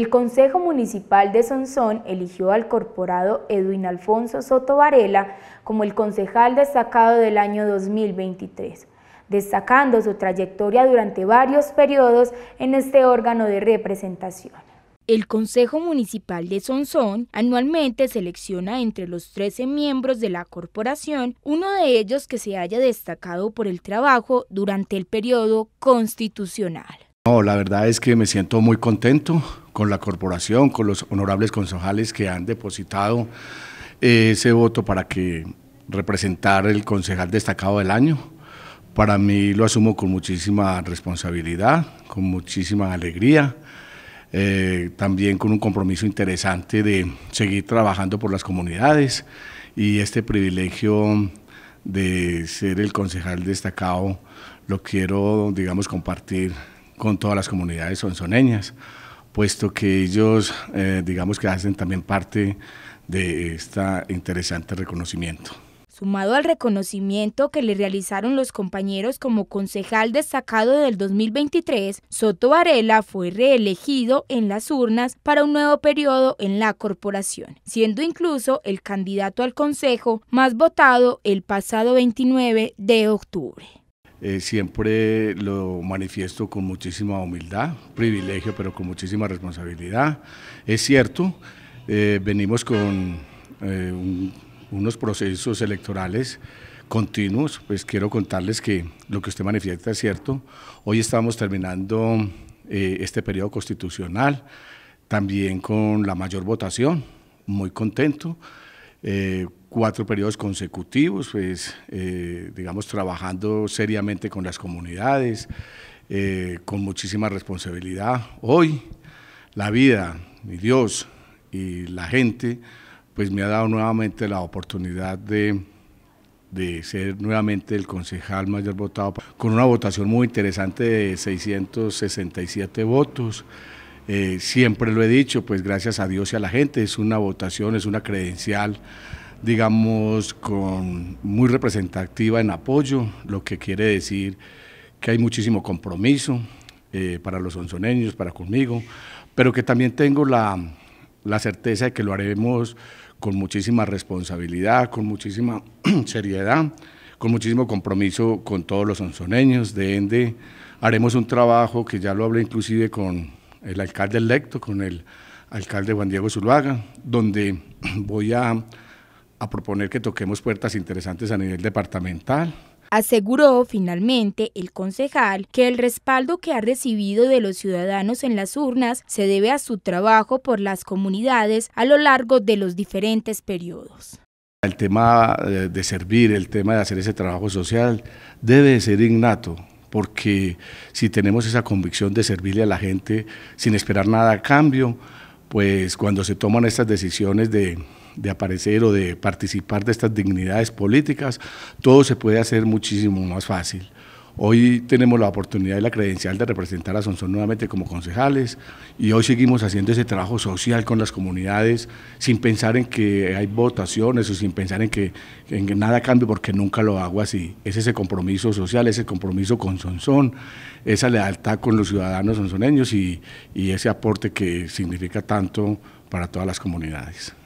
El Consejo Municipal de Sonsón eligió al corporado Edwin Alfonso Soto Varela como el concejal destacado del año 2023, destacando su trayectoria durante varios periodos en este órgano de representación. El Consejo Municipal de Sonsón anualmente selecciona entre los 13 miembros de la corporación uno de ellos que se haya destacado por el trabajo durante el periodo constitucional la verdad es que me siento muy contento con la corporación, con los honorables concejales que han depositado eh, ese voto para que representar el concejal destacado del año. Para mí lo asumo con muchísima responsabilidad, con muchísima alegría, eh, también con un compromiso interesante de seguir trabajando por las comunidades y este privilegio de ser el concejal destacado lo quiero, digamos, compartir con todas las comunidades sonsoneñas, puesto que ellos, eh, digamos que hacen también parte de este interesante reconocimiento. Sumado al reconocimiento que le realizaron los compañeros como concejal destacado del 2023, Soto Varela fue reelegido en las urnas para un nuevo periodo en la corporación, siendo incluso el candidato al consejo más votado el pasado 29 de octubre. Eh, siempre lo manifiesto con muchísima humildad, privilegio, pero con muchísima responsabilidad. Es cierto, eh, venimos con eh, unos procesos electorales continuos, pues quiero contarles que lo que usted manifiesta es cierto. Hoy estamos terminando este periodo constitucional, también con la mayor votación, muy contento cuatro periodos consecutivos, pues, eh, digamos, trabajando seriamente con las comunidades, eh, con muchísima responsabilidad. Hoy, la vida, mi Dios y la gente, pues me ha dado nuevamente la oportunidad de, de ser nuevamente el concejal mayor votado, con una votación muy interesante de 667 votos. Eh, siempre lo he dicho, pues gracias a Dios y a la gente, es una votación, es una credencial digamos, con, muy representativa en apoyo, lo que quiere decir que hay muchísimo compromiso eh, para los onzoneños, para conmigo, pero que también tengo la, la certeza de que lo haremos con muchísima responsabilidad, con muchísima seriedad, con muchísimo compromiso con todos los onzoneños De ende, haremos un trabajo que ya lo hablé inclusive con el alcalde electo, con el alcalde Juan Diego Zuluaga, donde voy a a proponer que toquemos puertas interesantes a nivel departamental. Aseguró finalmente el concejal que el respaldo que ha recibido de los ciudadanos en las urnas se debe a su trabajo por las comunidades a lo largo de los diferentes periodos. El tema de servir, el tema de hacer ese trabajo social debe ser innato, porque si tenemos esa convicción de servirle a la gente sin esperar nada a cambio, pues cuando se toman estas decisiones de de aparecer o de participar de estas dignidades políticas, todo se puede hacer muchísimo más fácil. Hoy tenemos la oportunidad y la credencial de representar a Sonsón nuevamente como concejales y hoy seguimos haciendo ese trabajo social con las comunidades sin pensar en que hay votaciones o sin pensar en que, en nada cambie porque nunca lo hago así. Es ese compromiso social, ese compromiso con Sonsón, esa lealtad con los ciudadanos sonsoneños y ese aporte que significa tanto para todas las comunidades.